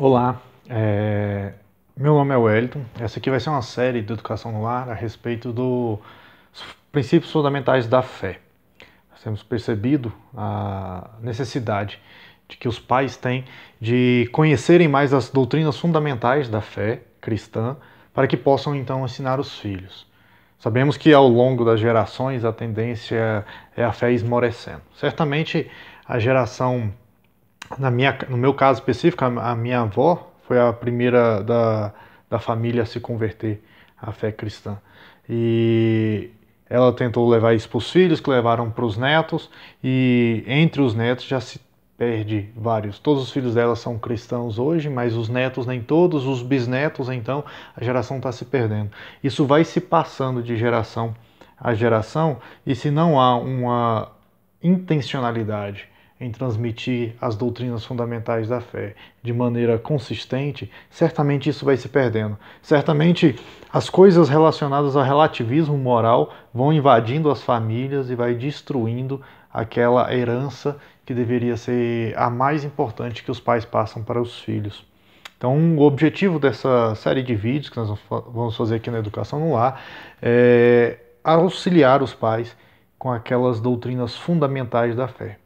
Olá, é... meu nome é Wellington. Essa aqui vai ser uma série de Educação no ar a respeito dos princípios fundamentais da fé. Nós temos percebido a necessidade de que os pais têm de conhecerem mais as doutrinas fundamentais da fé cristã para que possam então ensinar os filhos. Sabemos que ao longo das gerações a tendência é a fé esmorecendo. Certamente a geração na minha, no meu caso específico, a, minha avó foi a primeira da, da família a se converter à fé cristã. E ela tentou levar isso para os filhos, que levaram para os netos, e entre os netos já se perde vários. Todos os filhos dela são cristãos hoje, mas os netos nem todos, os bisnetos, então a geração está se perdendo. Isso vai se passando de geração a geração, e se não há uma intencionalidade em transmitir as doutrinas fundamentais da fé de maneira consistente, certamente isso vai se perdendo. Certamente as coisas relacionadas ao relativismo moral vão invadindo as famílias e vai destruindo aquela herança que deveria ser a mais importante que os pais passam para os filhos. Então, o objetivo dessa série de vídeos que nós vamos fazer aqui na Educação no Lar é auxiliar os pais com aquelas doutrinas fundamentais da fé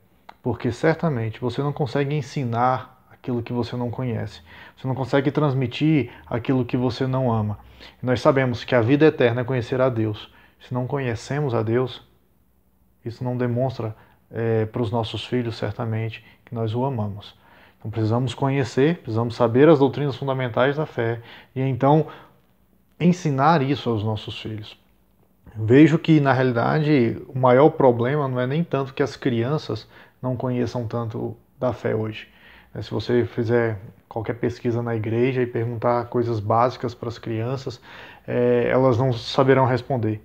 porque certamente você não consegue ensinar aquilo que você não conhece. Você não consegue transmitir aquilo que você não ama. E nós sabemos que a vida eterna é conhecer a Deus. Se não conhecemos a Deus, isso não demonstra é, para os nossos filhos, certamente, que nós o amamos. Então precisamos conhecer, precisamos saber as doutrinas fundamentais da fé e então ensinar isso aos nossos filhos. Vejo que, na realidade, o maior problema não é nem tanto que as crianças não conheçam tanto da fé hoje. Né, se você fizer qualquer pesquisa na igreja e perguntar coisas básicas para as crianças, é, elas não saberão responder.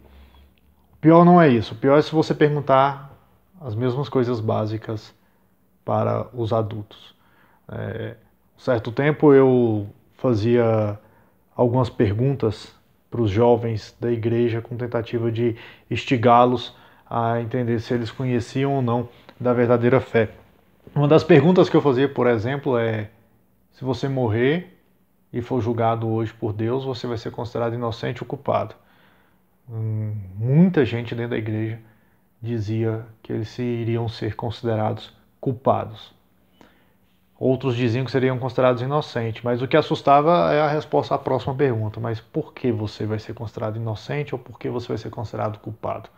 O pior não é isso. O pior é se você perguntar as mesmas coisas básicas para os adultos. É, um certo tempo eu fazia algumas perguntas para os jovens da igreja com tentativa de instigá-los a entender se eles conheciam ou não da verdadeira fé. Uma das perguntas que eu fazia, por exemplo, é: se você morrer e for julgado hoje por Deus, você vai ser considerado inocente ou culpado? Hum, muita gente dentro da igreja dizia que eles iriam ser considerados culpados. Outros diziam que seriam considerados inocentes, mas o que assustava é a resposta à próxima pergunta: mas por que você vai ser considerado inocente ou por que você vai ser considerado culpado?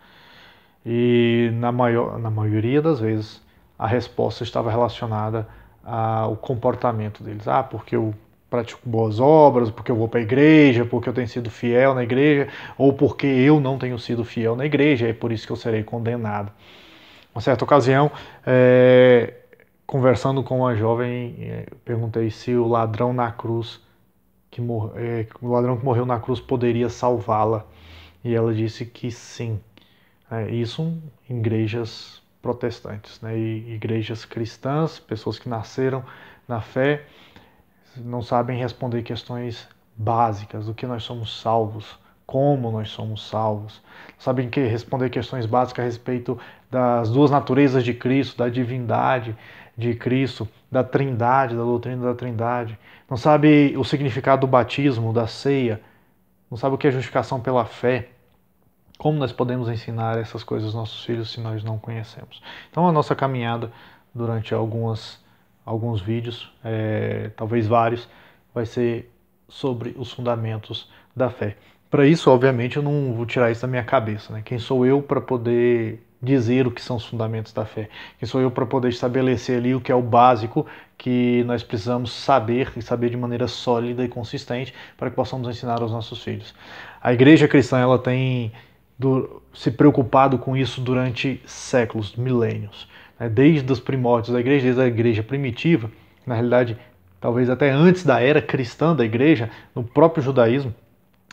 E na, maior, na maioria das vezes a resposta estava relacionada ao comportamento deles. Ah, porque eu pratico boas obras, porque eu vou para a igreja, porque eu tenho sido fiel na igreja, ou porque eu não tenho sido fiel na igreja, é por isso que eu serei condenado. Uma certa ocasião, é, conversando com uma jovem, é, perguntei se o ladrão na cruz, que mor é, o ladrão que morreu na cruz, poderia salvá-la. E ela disse que sim. Né? Isso em igrejas protestantes, né? E igrejas cristãs, pessoas que nasceram na fé, não sabem responder questões básicas do que nós somos salvos, como nós somos salvos, sabem que responder questões básicas a respeito das duas naturezas de Cristo, da divindade de Cristo, da Trindade, da doutrina da Trindade, não sabe o significado do batismo, da ceia, não sabe o que é justificação pela fé, como nós podemos ensinar essas coisas aos nossos filhos se nós não conhecemos? Então, a nossa caminhada durante algumas, alguns vídeos, é, talvez vários, vai ser sobre os fundamentos da fé. Para isso, obviamente, eu não vou tirar isso da minha cabeça. Né? Quem sou eu para poder dizer o que são os fundamentos da fé? Quem sou eu para poder estabelecer ali o que é o básico que nós precisamos saber e saber de maneira sólida e consistente para que possamos ensinar aos nossos filhos? A igreja cristã ela tem do, se preocupado com isso durante séculos, milênios. Né? Desde os primórdios da igreja, desde a igreja primitiva, na realidade, talvez até antes da era cristã da igreja, no próprio judaísmo,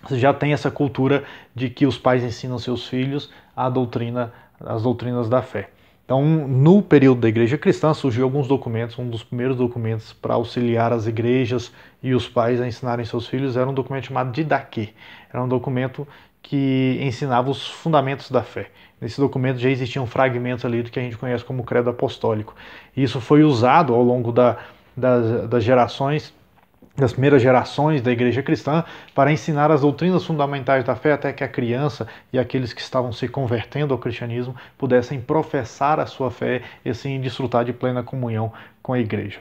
você já tem essa cultura de que os pais ensinam seus filhos a doutrina, as doutrinas da fé. Então, no período da igreja cristã, surgiu alguns documentos. Um dos primeiros documentos para auxiliar as igrejas e os pais a ensinarem seus filhos era um documento chamado Didache. Era um documento que ensinava os fundamentos da fé. Nesse documento já existiam fragmentos ali do que a gente conhece como credo apostólico. E isso foi usado ao longo da, das, das gerações das primeiras gerações da igreja cristã para ensinar as doutrinas fundamentais da fé até que a criança e aqueles que estavam se convertendo ao cristianismo pudessem professar a sua fé e assim desfrutar de plena comunhão com a igreja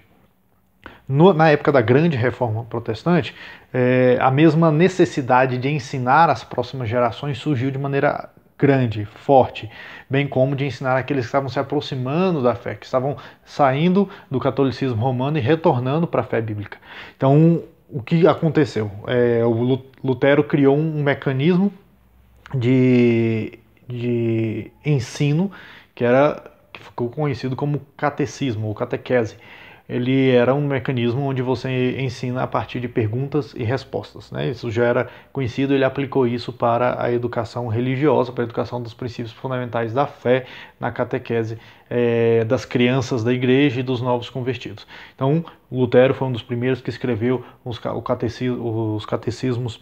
no, na época da grande reforma protestante, é, a mesma necessidade de ensinar as próximas gerações surgiu de maneira grande, forte, bem como de ensinar aqueles que estavam se aproximando da fé, que estavam saindo do catolicismo romano e retornando para a fé bíblica. Então, o que aconteceu? É, o Lutero criou um mecanismo de, de ensino que era que ficou conhecido como catecismo ou catequese ele era um mecanismo onde você ensina a partir de perguntas e respostas. Né? Isso já era conhecido, ele aplicou isso para a educação religiosa, para a educação dos princípios fundamentais da fé, na catequese é, das crianças da igreja e dos novos convertidos. Então, Lutero foi um dos primeiros que escreveu os, catecismo, os catecismos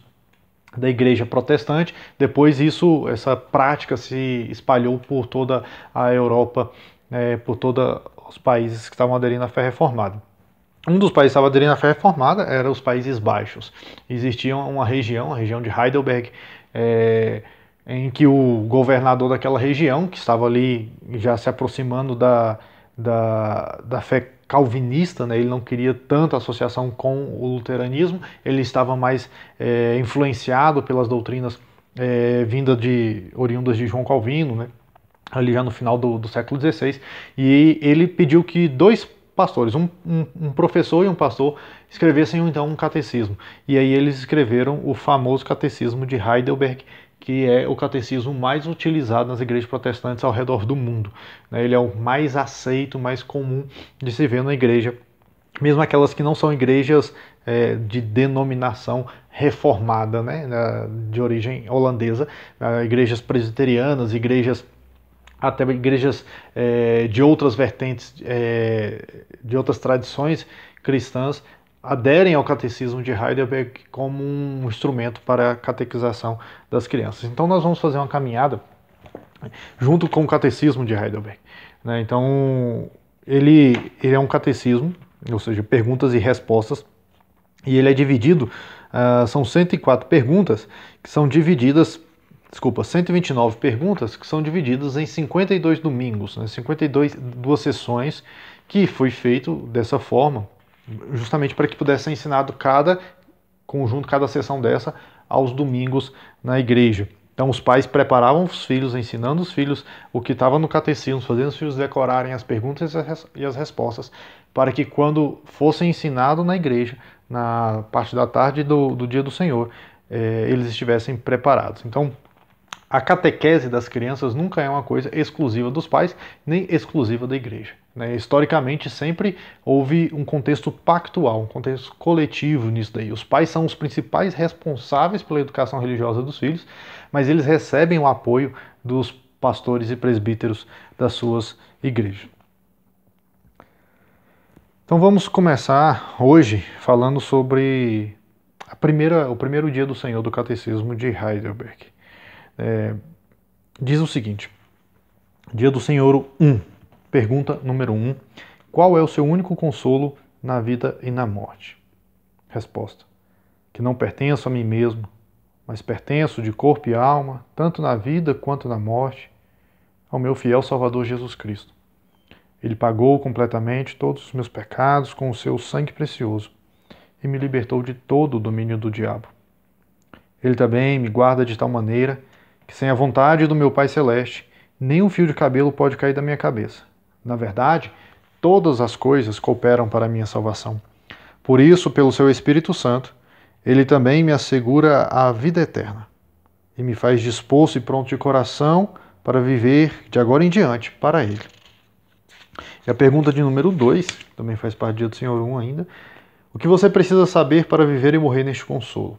da igreja protestante. Depois isso, essa prática se espalhou por toda a Europa, é, por toda os países que estavam aderindo à fé reformada. Um dos países que estava aderindo à fé reformada era os Países Baixos. Existia uma região, a região de Heidelberg, é, em que o governador daquela região, que estava ali já se aproximando da, da, da fé calvinista, né? ele não queria tanta associação com o luteranismo, ele estava mais é, influenciado pelas doutrinas é, vindas de oriundas de João Calvino, né? ali já no final do, do século XVI, e ele pediu que dois pastores, um, um, um, professor e um pastor, escrevessem então um catecismo. E aí eles escreveram o famoso catecismo de Heidelberg, que é o catecismo mais utilizado nas igrejas protestantes ao redor do mundo. Né? Ele é o mais aceito, mais comum de se ver na igreja, mesmo aquelas que não são igrejas é, de denominação reformada, né, de origem holandesa, né? igrejas presbiterianas, igrejas até igrejas é, de outras vertentes, é, de outras tradições cristãs, aderem ao catecismo de Heidelberg como um instrumento para a catequização das crianças. Então, nós vamos fazer uma caminhada junto com o catecismo de Heidelberg. Né? Então, ele, ele é um catecismo, ou seja, perguntas e respostas, e ele é dividido, uh, são 104 perguntas que são divididas desculpa, 129 perguntas que são divididas em 52 domingos, né, 52 duas sessões que foi feito dessa forma, justamente para que pudesse ser ensinado cada conjunto, cada sessão dessa aos domingos na igreja. Então os pais preparavam os filhos, ensinando os filhos o que estava no catecismo, fazendo os filhos decorarem as perguntas e as respostas, para que quando fossem ensinados na igreja, na parte da tarde do, do dia do Senhor, eh, eles estivessem preparados. Então a catequese das crianças nunca é uma coisa exclusiva dos pais, nem exclusiva da igreja. Né? Historicamente, sempre houve um contexto pactual, um contexto coletivo nisso daí. Os pais são os principais responsáveis pela educação religiosa dos filhos, mas eles recebem o apoio dos pastores e presbíteros das suas igrejas. Então vamos começar hoje falando sobre a primeira, o primeiro dia do Senhor do Catecismo de Heidelberg é, diz o seguinte: Dia do Senhor 1. Pergunta número 1. Qual é o seu único consolo na vida e na morte? Resposta: Que não pertenço a mim mesmo, mas pertenço de corpo e alma, tanto na vida quanto na morte, ao meu fiel Salvador Jesus Cristo. Ele pagou completamente todos os meus pecados com o seu sangue precioso e me libertou de todo o domínio do diabo. Ele também me guarda de tal maneira que sem a vontade do meu Pai Celeste, nem um fio de cabelo pode cair da minha cabeça. Na verdade, todas as coisas cooperam para a minha salvação. Por isso, pelo seu Espírito Santo, ele também me assegura a vida eterna e me faz disposto e pronto de coração para viver de agora em diante para ele. E a pergunta de número 2, também faz parte do do Senhor 1 um ainda. O que você precisa saber para viver e morrer neste consolo?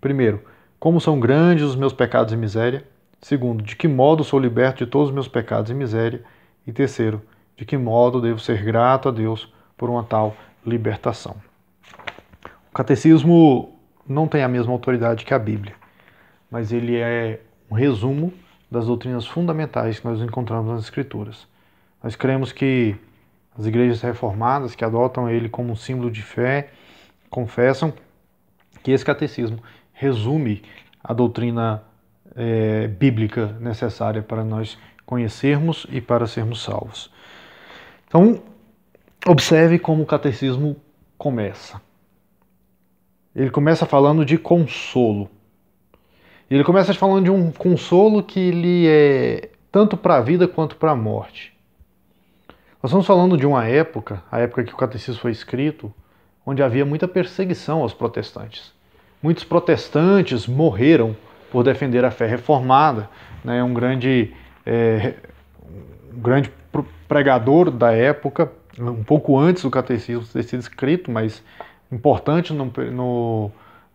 Primeiro, como são grandes os meus pecados e miséria. Segundo, de que modo sou liberto de todos os meus pecados e miséria. E terceiro, de que modo devo ser grato a Deus por uma tal libertação. O catecismo não tem a mesma autoridade que a Bíblia, mas ele é um resumo das doutrinas fundamentais que nós encontramos nas Escrituras. Nós cremos que as igrejas reformadas, que adotam ele como um símbolo de fé, confessam que esse catecismo resume a doutrina é, bíblica necessária para nós conhecermos e para sermos salvos. Então, observe como o catecismo começa. Ele começa falando de consolo. Ele começa falando de um consolo que lhe é tanto para a vida quanto para a morte. Nós estamos falando de uma época, a época que o catecismo foi escrito, onde havia muita perseguição aos protestantes. Muitos protestantes morreram por defender a fé reformada. Né? É um, grande, é, um grande pregador da época, um pouco antes do catecismo ter sido escrito, mas importante no, no,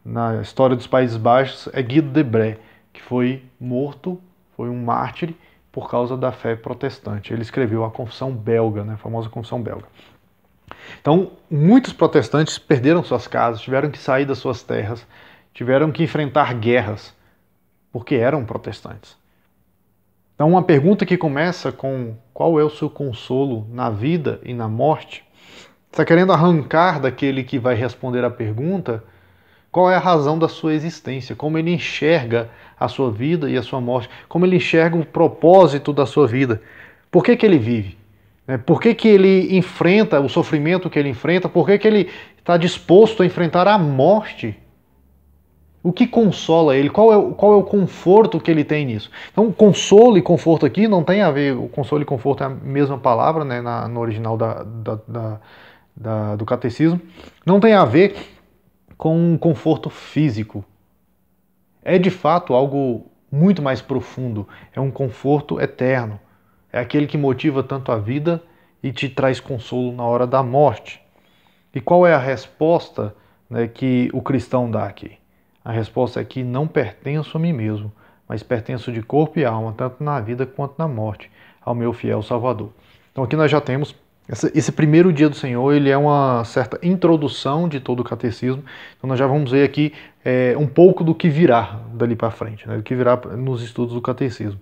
na história dos Países Baixos, é Guido de Bré, que foi morto, foi um mártir por causa da fé protestante. Ele escreveu a Confissão Belga, né? a famosa Confissão Belga. Então, muitos protestantes perderam suas casas, tiveram que sair das suas terras, tiveram que enfrentar guerras, porque eram protestantes. Então, uma pergunta que começa com qual é o seu consolo na vida e na morte, está querendo arrancar daquele que vai responder a pergunta qual é a razão da sua existência, como ele enxerga a sua vida e a sua morte, como ele enxerga o propósito da sua vida, por que, que ele vive. Né? Por que, que ele enfrenta o sofrimento que ele enfrenta? Por que, que ele está disposto a enfrentar a morte? O que consola ele? Qual é, qual é o conforto que ele tem nisso? Então, consolo e conforto aqui não tem a ver. O consolo e conforto é a mesma palavra né, na, no original da, da, da, da, do catecismo. Não tem a ver com um conforto físico. É de fato algo muito mais profundo. É um conforto eterno. É aquele que motiva tanto a vida e te traz consolo na hora da morte. E qual é a resposta né, que o cristão dá aqui? A resposta é que não pertenço a mim mesmo, mas pertenço de corpo e alma, tanto na vida quanto na morte, ao meu fiel Salvador. Então aqui nós já temos esse primeiro dia do Senhor, ele é uma certa introdução de todo o catecismo. Então nós já vamos ver aqui é, um pouco do que virá dali para frente, né, do que virá nos estudos do catecismo.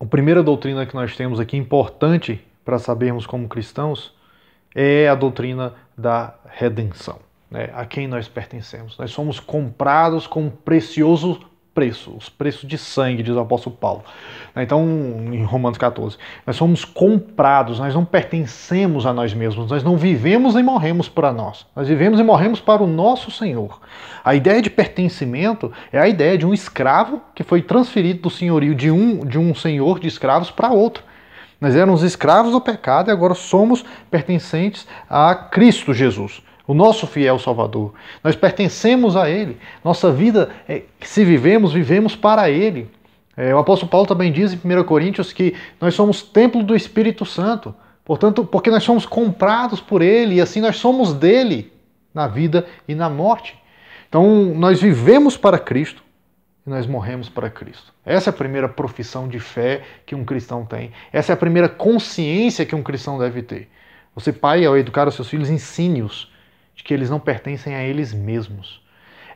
A primeira doutrina que nós temos aqui, importante para sabermos como cristãos, é a doutrina da redenção, né? a quem nós pertencemos. Nós somos comprados com um precioso preço, os preços de sangue, diz o apóstolo Paulo. Né? Então, em Romanos 14, nós somos comprados, nós não pertencemos a nós mesmos, nós não vivemos e morremos para nós, nós vivemos e morremos para o nosso Senhor. A ideia de pertencimento é a ideia de um escravo que foi transferido do senhorio de um, de um senhor de escravos para outro. Nós éramos escravos do pecado e agora somos pertencentes a Cristo Jesus o nosso fiel Salvador. Nós pertencemos a Ele. Nossa vida, é, se vivemos, vivemos para Ele. É, o apóstolo Paulo também diz em 1 Coríntios que nós somos templo do Espírito Santo. Portanto, porque nós somos comprados por Ele e assim nós somos dele na vida e na morte. Então, nós vivemos para Cristo e nós morremos para Cristo. Essa é a primeira profissão de fé que um cristão tem. Essa é a primeira consciência que um cristão deve ter. Você, pai, ao educar os seus filhos, ensine-os de que eles não pertencem a eles mesmos.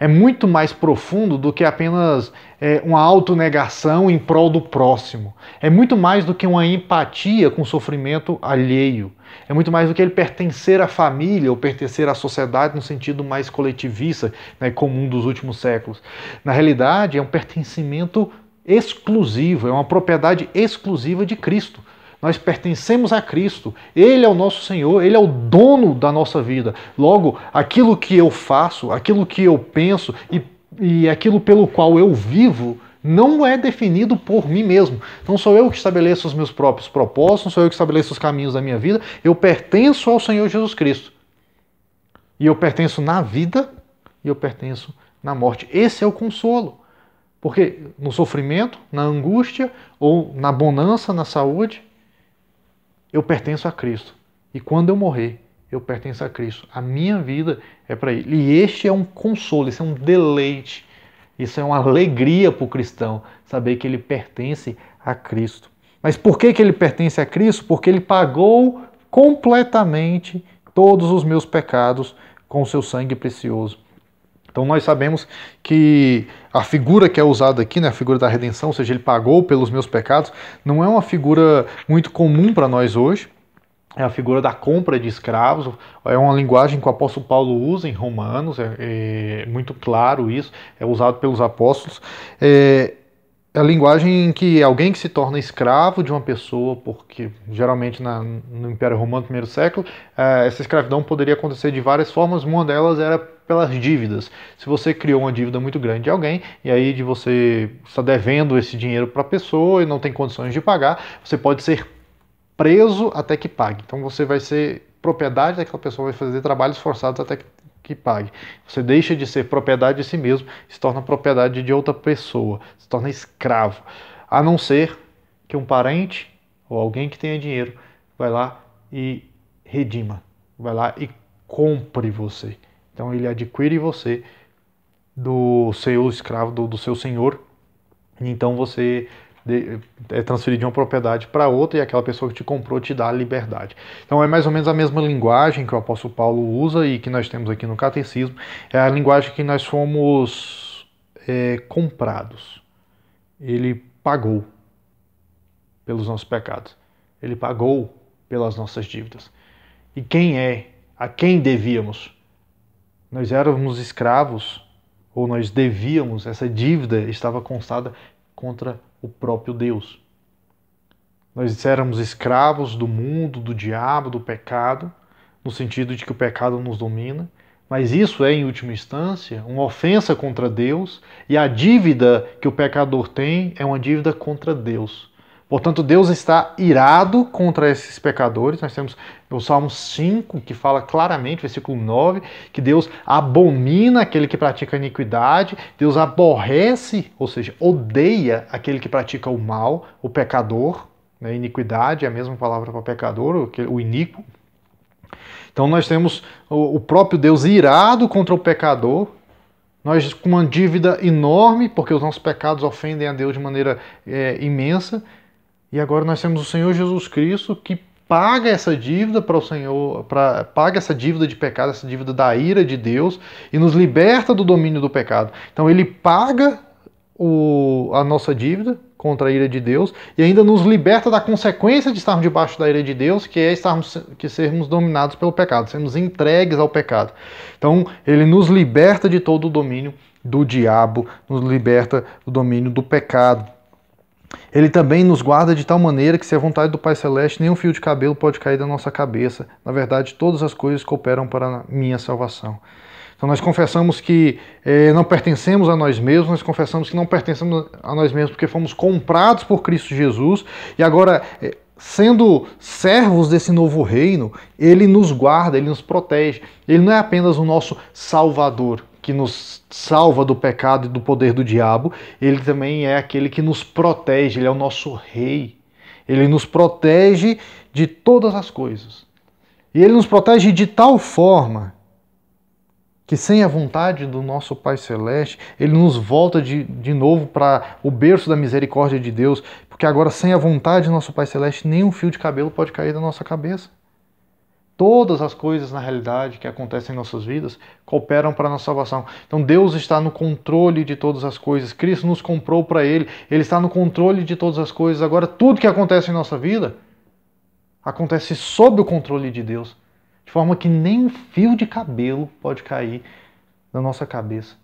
É muito mais profundo do que apenas é, uma autonegação em prol do próximo. É muito mais do que uma empatia com o sofrimento alheio. É muito mais do que ele pertencer à família ou pertencer à sociedade no sentido mais coletivista, né, comum dos últimos séculos. Na realidade, é um pertencimento exclusivo, é uma propriedade exclusiva de Cristo. Nós pertencemos a Cristo. Ele é o nosso Senhor, ele é o dono da nossa vida. Logo, aquilo que eu faço, aquilo que eu penso e, e aquilo pelo qual eu vivo não é definido por mim mesmo. Não sou eu que estabeleço os meus próprios propósitos, não sou eu que estabeleço os caminhos da minha vida. Eu pertenço ao Senhor Jesus Cristo. E eu pertenço na vida e eu pertenço na morte. Esse é o consolo. Porque no sofrimento, na angústia ou na bonança, na saúde, eu pertenço a Cristo. E quando eu morrer, eu pertenço a Cristo. A minha vida é para Ele. E este é um consolo, isso é um deleite, isso é uma alegria para o cristão, saber que ele pertence a Cristo. Mas por que, que ele pertence a Cristo? Porque ele pagou completamente todos os meus pecados com o seu sangue precioso. Então nós sabemos que a figura que é usada aqui, né, a figura da redenção, ou seja, ele pagou pelos meus pecados, não é uma figura muito comum para nós hoje. É a figura da compra de escravos, é uma linguagem que o apóstolo Paulo usa em Romanos, é, é muito claro isso, é usado pelos apóstolos. É, é a linguagem em que alguém que se torna escravo de uma pessoa, porque geralmente na, no Império Romano, primeiro século, é, essa escravidão poderia acontecer de várias formas. Uma delas era pelas dívidas. Se você criou uma dívida muito grande de alguém e aí de você está devendo esse dinheiro para a pessoa e não tem condições de pagar, você pode ser preso até que pague. Então você vai ser propriedade daquela pessoa, vai fazer trabalhos forçados até que, que pague. Você deixa de ser propriedade de si mesmo, se torna propriedade de outra pessoa, se torna escravo. A não ser que um parente ou alguém que tenha dinheiro vai lá e redima, vai lá e compre você. Então ele adquire você do seu escravo, do, do seu senhor, e então você é transferido de uma propriedade para outra e aquela pessoa que te comprou te dá a liberdade. Então é mais ou menos a mesma linguagem que o apóstolo Paulo usa e que nós temos aqui no catecismo, é a linguagem que nós fomos é, comprados. Ele pagou pelos nossos pecados. Ele pagou pelas nossas dívidas. E quem é? A quem devíamos? Nós éramos escravos, ou nós devíamos, essa dívida estava constada contra o próprio Deus. Nós éramos escravos do mundo, do diabo, do pecado, no sentido de que o pecado nos domina, mas isso é, em última instância, uma ofensa contra Deus, e a dívida que o pecador tem é uma dívida contra Deus. Portanto, Deus está irado contra esses pecadores. Nós temos o Salmo 5, que fala claramente, versículo 9, que Deus abomina aquele que pratica iniquidade, Deus aborrece, ou seja, odeia aquele que pratica o mal, o pecador. Né? Iniquidade é a mesma palavra para pecador, o iníquo. Então, nós temos o próprio Deus irado contra o pecador, nós com uma dívida enorme, porque os nossos pecados ofendem a Deus de maneira é, imensa. E agora nós temos o Senhor Jesus Cristo que paga essa dívida para o Senhor, para paga essa dívida de pecado, essa dívida da ira de Deus e nos liberta do domínio do pecado. Então ele paga o, a nossa dívida contra a ira de Deus e ainda nos liberta da consequência de estarmos debaixo da ira de Deus, que é estarmos que sermos dominados pelo pecado, sermos entregues ao pecado. Então ele nos liberta de todo o domínio do diabo, nos liberta do domínio do pecado. Ele também nos guarda de tal maneira que, se a vontade do Pai Celeste, nenhum fio de cabelo pode cair da nossa cabeça. Na verdade, todas as coisas cooperam para a minha salvação. Então, nós confessamos que eh, não pertencemos a nós mesmos, nós confessamos que não pertencemos a nós mesmos porque fomos comprados por Cristo Jesus e agora. Eh, sendo servos desse novo reino, ele nos guarda, ele nos protege. Ele não é apenas o nosso salvador, que nos salva do pecado e do poder do diabo, ele também é aquele que nos protege, ele é o nosso rei. Ele nos protege de todas as coisas. E ele nos protege de tal forma que, sem a vontade do nosso Pai Celeste, ele nos volta de, de novo para o berço da misericórdia de Deus, porque agora, sem a vontade do nosso Pai Celeste, nenhum fio de cabelo pode cair da nossa cabeça. Todas as coisas, na realidade, que acontecem em nossas vidas cooperam para a nossa salvação. Então Deus está no controle de todas as coisas. Cristo nos comprou para Ele. Ele está no controle de todas as coisas. Agora, tudo que acontece em nossa vida acontece sob o controle de Deus, de forma que nem um fio de cabelo pode cair na nossa cabeça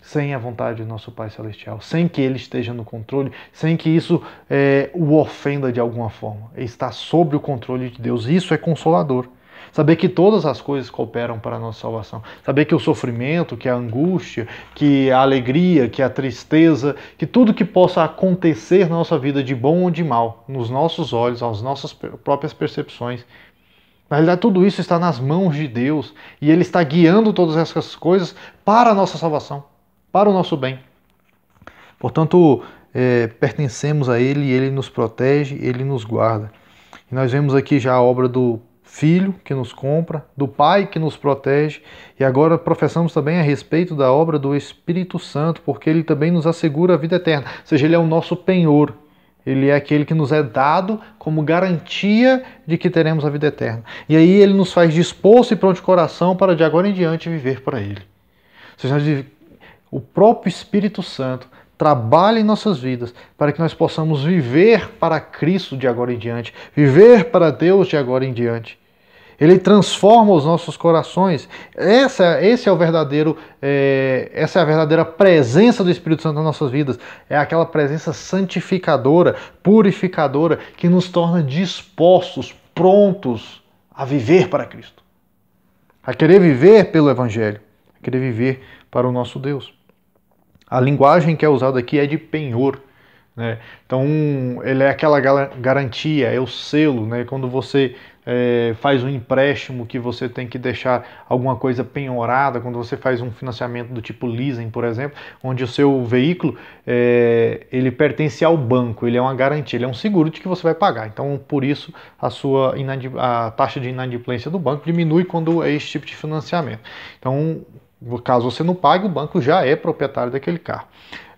sem a vontade do nosso Pai Celestial, sem que Ele esteja no controle, sem que isso é, o ofenda de alguma forma. Ele está sob o controle de Deus. Isso é consolador. Saber que todas as coisas cooperam para a nossa salvação. Saber que o sofrimento, que a angústia, que a alegria, que a tristeza, que tudo que possa acontecer na nossa vida, de bom ou de mal, nos nossos olhos, às nossas próprias percepções, na realidade, tudo isso está nas mãos de Deus e Ele está guiando todas essas coisas para a nossa salvação, para o nosso bem. Portanto, é, pertencemos a Ele, Ele nos protege, Ele nos guarda. E nós vemos aqui já a obra do Filho que nos compra, do Pai que nos protege, e agora professamos também a respeito da obra do Espírito Santo, porque ele também nos assegura a vida eterna, ou seja, ele é o nosso penhor, ele é aquele que nos é dado como garantia de que teremos a vida eterna. E aí ele nos faz disposto e pronto de coração para de agora em diante viver para ele. Ou seja, o próprio Espírito Santo trabalhe em nossas vidas para que nós possamos viver para Cristo de agora em diante, viver para Deus de agora em diante. Ele transforma os nossos corações. Essa, esse é o verdadeiro, é, essa é a verdadeira presença do Espírito Santo nas nossas vidas. É aquela presença santificadora, purificadora, que nos torna dispostos, prontos a viver para Cristo, a querer viver pelo Evangelho, a querer viver para o nosso Deus. A linguagem que é usada aqui é de penhor. Né? Então, ele é aquela garantia, é o selo. Né? Quando você é, faz um empréstimo que você tem que deixar alguma coisa penhorada, quando você faz um financiamento do tipo leasing, por exemplo, onde o seu veículo é, ele pertence ao banco, ele é uma garantia, ele é um seguro de que você vai pagar. Então, por isso, a sua a taxa de inadimplência do banco diminui quando é esse tipo de financiamento. Então, Caso você não pague, o banco já é proprietário daquele carro.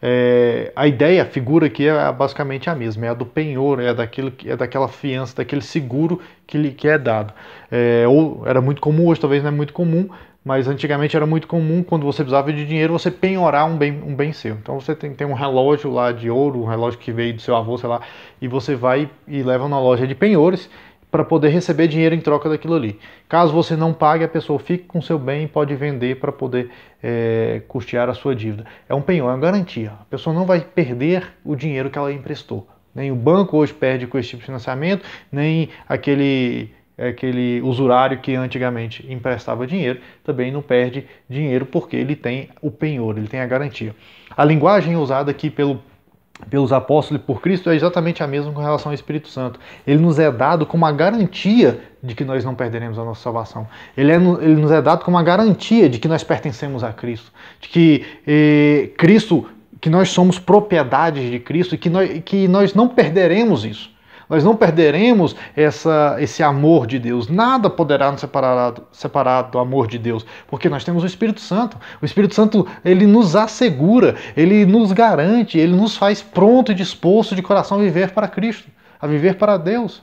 É, a ideia, a figura aqui é basicamente a mesma, é a do penhor, é, daquilo, é daquela fiança, daquele seguro que lhe que é dado. É, ou era muito comum, hoje talvez não é muito comum, mas antigamente era muito comum, quando você precisava de dinheiro, você penhorar um bem, um bem seu. Então você tem, tem um relógio lá de ouro, um relógio que veio do seu avô, sei lá, e você vai e leva na loja de penhores para poder receber dinheiro em troca daquilo ali. Caso você não pague, a pessoa fica com seu bem e pode vender para poder é, custear a sua dívida. É um penhor, é uma garantia. A pessoa não vai perder o dinheiro que ela emprestou. Nem o banco hoje perde com esse tipo de financiamento, nem aquele aquele usurário que antigamente emprestava dinheiro também não perde dinheiro porque ele tem o penhor, ele tem a garantia. A linguagem usada aqui pelo pelos apóstolos e por Cristo é exatamente a mesma com relação ao Espírito Santo. Ele nos é dado como a garantia de que nós não perderemos a nossa salvação. Ele, é, ele nos é dado como a garantia de que nós pertencemos a Cristo, de que eh, Cristo, que nós somos propriedades de Cristo e que nós, que nós não perderemos isso. Nós não perderemos essa, esse amor de Deus. Nada poderá nos separar, separar do amor de Deus, porque nós temos o Espírito Santo. O Espírito Santo, ele nos assegura, ele nos garante, ele nos faz pronto e disposto de coração a viver para Cristo, a viver para Deus.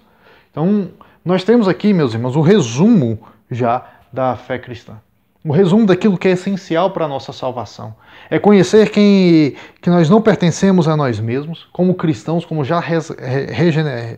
Então, nós temos aqui, meus irmãos, o resumo já da fé cristã o resumo daquilo que é essencial para a nossa salvação. É conhecer quem, que nós não pertencemos a nós mesmos, como cristãos, como já res,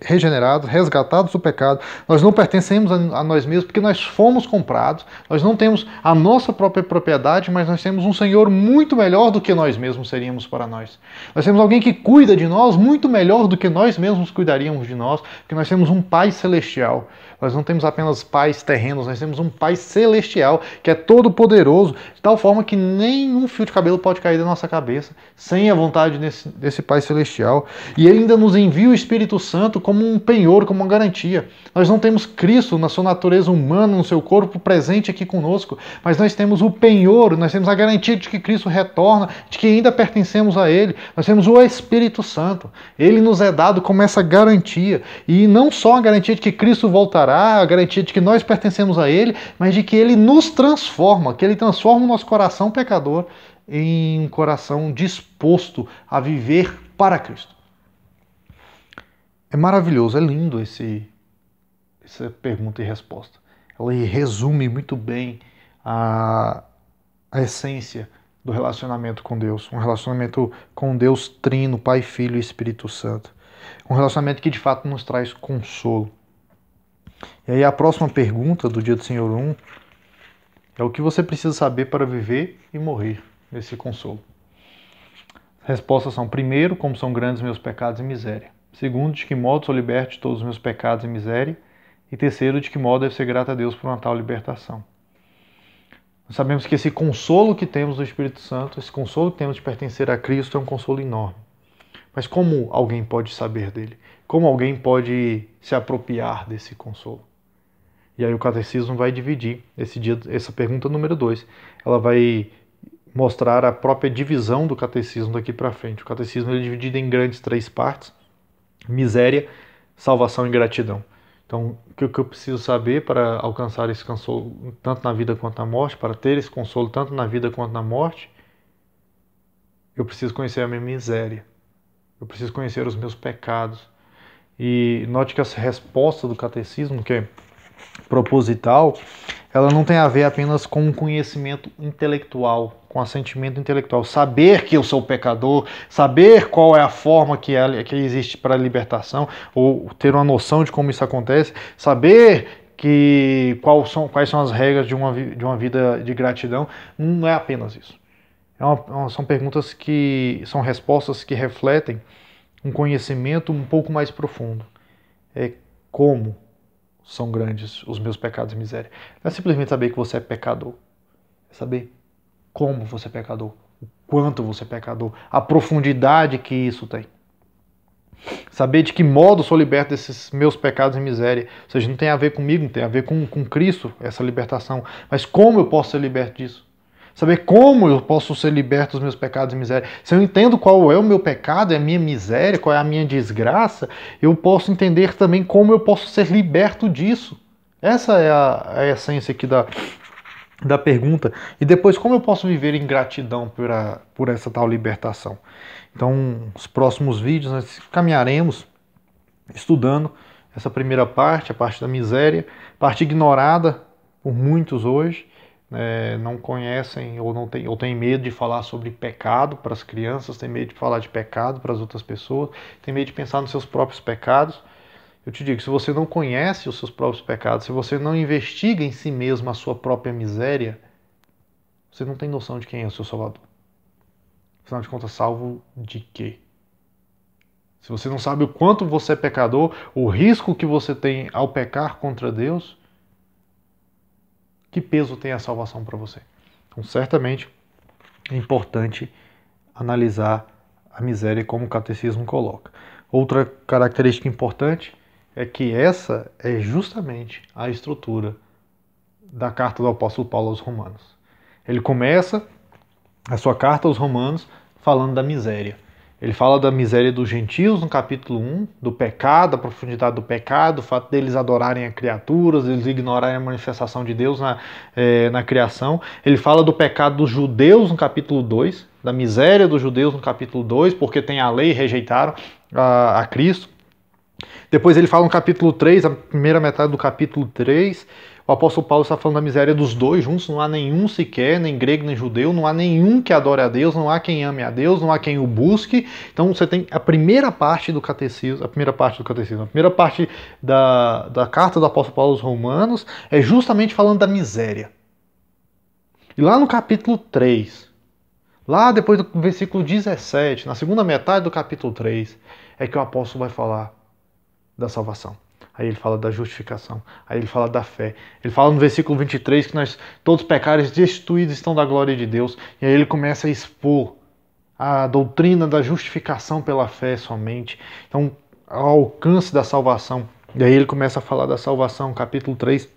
regenerados, resgatados do pecado. Nós não pertencemos a, a nós mesmos porque nós fomos comprados, nós não temos a nossa própria propriedade, mas nós temos um Senhor muito melhor do que nós mesmos seríamos para nós. Nós temos alguém que cuida de nós muito melhor do que nós mesmos cuidaríamos de nós, porque nós temos um Pai Celestial nós não temos apenas pais terrenos, nós temos um pai celestial que é todo poderoso, de tal forma que nenhum fio de cabelo pode cair da nossa cabeça sem a vontade desse, desse pai celestial. E ele ainda nos envia o Espírito Santo como um penhor, como uma garantia. Nós não temos Cristo na sua natureza humana, no seu corpo presente aqui conosco, mas nós temos o penhor, nós temos a garantia de que Cristo retorna, de que ainda pertencemos a Ele. Nós temos o Espírito Santo. Ele nos é dado como essa garantia. E não só a garantia de que Cristo voltará, a garantia de que nós pertencemos a Ele, mas de que Ele nos transforma, que Ele transforma o nosso coração pecador em um coração disposto a viver para Cristo. É maravilhoso, é lindo esse essa pergunta e resposta. Ela resume muito bem a, a essência do relacionamento com Deus, um relacionamento com Deus Trino, Pai, Filho e Espírito Santo. Um relacionamento que de fato nos traz consolo. E aí a próxima pergunta do dia do Senhor 1 é o que você precisa saber para viver e morrer nesse consolo. As respostas são: primeiro, como são grandes meus pecados e miséria. Segundo, de que modo sou liberto de todos os meus pecados e miséria. E terceiro, de que modo deve ser grato a Deus por uma tal libertação. Nós sabemos que esse consolo que temos do Espírito Santo, esse consolo que temos de pertencer a Cristo, é um consolo enorme. Mas como alguém pode saber dele? Como alguém pode se apropriar desse consolo? E aí o catecismo vai dividir esse dia, essa pergunta número 2. Ela vai mostrar a própria divisão do catecismo daqui para frente. O catecismo é dividido em grandes três partes: miséria, salvação e gratidão. Então, o que eu preciso saber para alcançar esse consolo tanto na vida quanto na morte, para ter esse consolo tanto na vida quanto na morte, eu preciso conhecer a minha miséria. Eu preciso conhecer os meus pecados. E note que essa resposta do catecismo, que é proposital, ela não tem a ver apenas com um conhecimento intelectual, com assentimento intelectual. Saber que eu sou pecador, saber qual é a forma que, é, que existe para a libertação, ou ter uma noção de como isso acontece, saber que quais são, quais são as regras de uma, de uma vida de gratidão, não é apenas isso. É, é uma, são perguntas que são respostas que refletem um conhecimento um pouco mais profundo. É como são grandes os meus pecados e miséria. Não é simplesmente saber que você é pecador. É saber como você é pecador, o quanto você é pecador, a profundidade que isso tem. Saber de que modo sou liberto desses meus pecados e miséria. Ou seja, não tem a ver comigo, não tem a ver com, com Cristo, essa libertação. Mas como eu posso ser liberto disso? Saber como eu posso ser liberto dos meus pecados e miséria. Se eu entendo qual é o meu pecado, é a minha miséria, qual é a minha desgraça, eu posso entender também como eu posso ser liberto disso. Essa é a, a essência aqui da, da pergunta e depois como eu posso viver em gratidão por, a, por essa tal libertação. Então, nos próximos vídeos nós caminharemos estudando essa primeira parte, a parte da miséria, parte ignorada por muitos hoje, né, não conhecem ou não tem, ou têm medo de falar sobre pecado para as crianças, têm medo de falar de pecado para as outras pessoas, têm medo de pensar nos seus próprios pecados. Eu te digo, se você não conhece os seus próprios pecados, se você não investiga em si mesmo a sua própria miséria, você não tem noção de quem é o seu Salvador. Afinal de contas, salvo de quê? Se você não sabe o quanto você é pecador, o risco que você tem ao pecar contra Deus, que peso tem a salvação para você? Então, certamente é importante analisar a miséria como o catecismo coloca. Outra característica importante é que essa é justamente a estrutura da carta do apóstolo Paulo aos Romanos. Ele começa a sua carta aos Romanos falando da miséria. Ele fala da miséria dos gentios no capítulo 1, do pecado, da profundidade do pecado, o fato deles adorarem a criaturas, eles ignorarem a manifestação de Deus na, é, na criação. Ele fala do pecado dos judeus no capítulo 2, da miséria dos judeus no capítulo 2, porque tem a lei e rejeitaram a, a Cristo. Depois ele fala no capítulo 3, a primeira metade do capítulo 3, o apóstolo Paulo está falando da miséria dos dois juntos, não há nenhum sequer, nem grego nem judeu, não há nenhum que adore a Deus, não há quem ame a Deus, não há quem o busque. Então você tem a primeira parte do catecismo, a primeira parte do catecismo, a primeira parte da, da carta do apóstolo Paulo aos Romanos é justamente falando da miséria. E lá no capítulo 3, lá depois do versículo 17, na segunda metade do capítulo 3, é que o apóstolo vai falar da salvação. Aí ele fala da justificação. Aí ele fala da fé. Ele fala no versículo 23 que nós todos pecados destituídos estão da glória de Deus. E aí ele começa a expor a doutrina da justificação pela fé somente. Então, ao alcance da salvação. E aí ele começa a falar da salvação, capítulo 3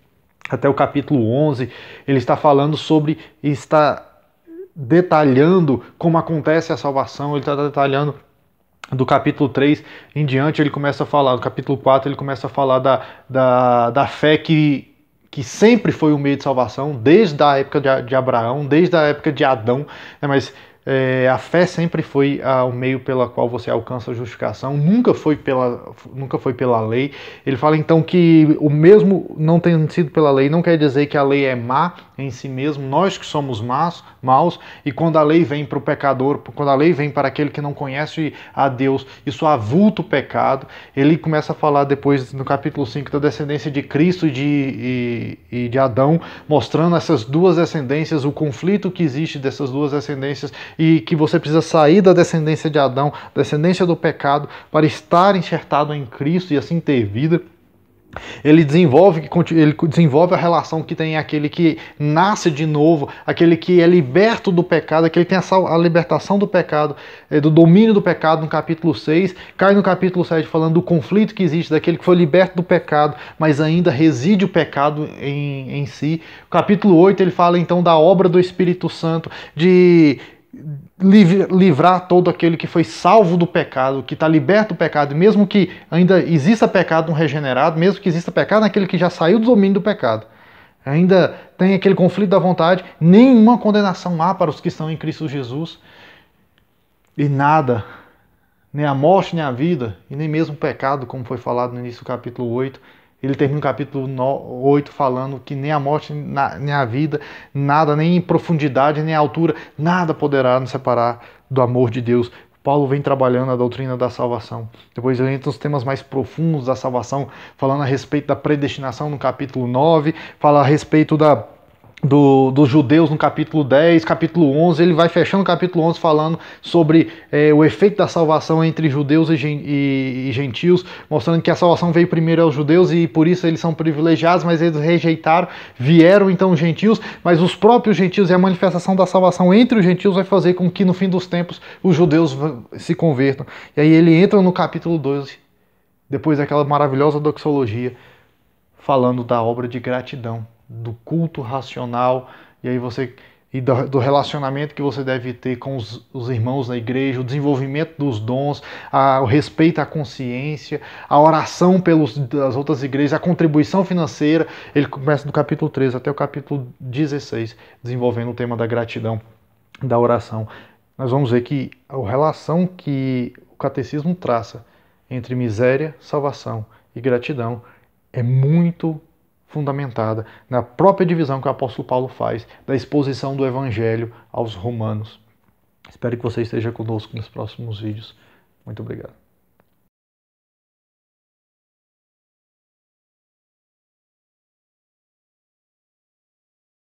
até o capítulo 11, ele está falando sobre está detalhando como acontece a salvação, ele está detalhando do capítulo 3 em diante, ele começa a falar, do capítulo 4, ele começa a falar da, da, da fé que, que sempre foi o meio de salvação, desde a época de, de Abraão, desde a época de Adão, né, mas é, a fé sempre foi o meio pela qual você alcança a justificação, nunca foi, pela, nunca foi pela lei. Ele fala então que o mesmo não tendo sido pela lei não quer dizer que a lei é má em si mesmo, nós que somos más, maus, e quando a lei vem para o pecador, quando a lei vem para aquele que não conhece a Deus, isso avulta o pecado. Ele começa a falar depois no capítulo 5 da descendência de Cristo e de, e, e de Adão, mostrando essas duas descendências, o conflito que existe dessas duas descendências e que você precisa sair da descendência de Adão, descendência do pecado, para estar enxertado em Cristo e assim ter vida. Ele desenvolve, ele desenvolve a relação que tem aquele que nasce de novo, aquele que é liberto do pecado, aquele que tem a libertação do pecado, eh, do domínio do pecado no capítulo 6, cai no capítulo 7 falando do conflito que existe, daquele que foi liberto do pecado, mas ainda reside o pecado em, em si. Capítulo 8 ele fala então da obra do Espírito Santo, de livrar todo aquele que foi salvo do pecado, que está liberto do pecado, mesmo que ainda exista pecado no regenerado, mesmo que exista pecado naquele que já saiu do domínio do pecado, ainda tem aquele conflito da vontade, nenhuma condenação há para os que estão em Cristo Jesus. E nada, nem a morte, nem a vida, e nem mesmo o pecado, como foi falado no início do capítulo 8, ele termina o capítulo 8 falando que nem a morte, nem a vida, nada, nem profundidade, nem altura, nada poderá nos separar do amor de Deus. Paulo vem trabalhando a doutrina da salvação. Depois ele entra nos temas mais profundos da salvação, falando a respeito da predestinação no capítulo 9, fala a respeito da do, dos judeus no capítulo 10, capítulo 11, ele vai fechando o capítulo 11 falando sobre é, o efeito da salvação entre judeus e, e, e, gentios, mostrando que a salvação veio primeiro aos judeus e por isso eles são privilegiados, mas eles rejeitaram, vieram então os gentios, mas os próprios gentios e a manifestação da salvação entre os gentios vai fazer com que no fim dos tempos os judeus se convertam. E aí ele entra no capítulo 12, depois daquela maravilhosa doxologia, falando da obra de gratidão do culto racional e aí você e do, do relacionamento que você deve ter com os, os, irmãos na igreja, o desenvolvimento dos dons, a, o respeito à consciência, a oração pelas outras igrejas, a contribuição financeira. Ele começa do capítulo 13 até o capítulo 16, desenvolvendo o tema da gratidão, da oração. Nós vamos ver que a relação que o catecismo traça entre miséria, salvação e gratidão é muito fundamentada na própria divisão que o apóstolo Paulo faz da exposição do evangelho aos romanos. Espero que você esteja conosco nos próximos vídeos. Muito obrigado.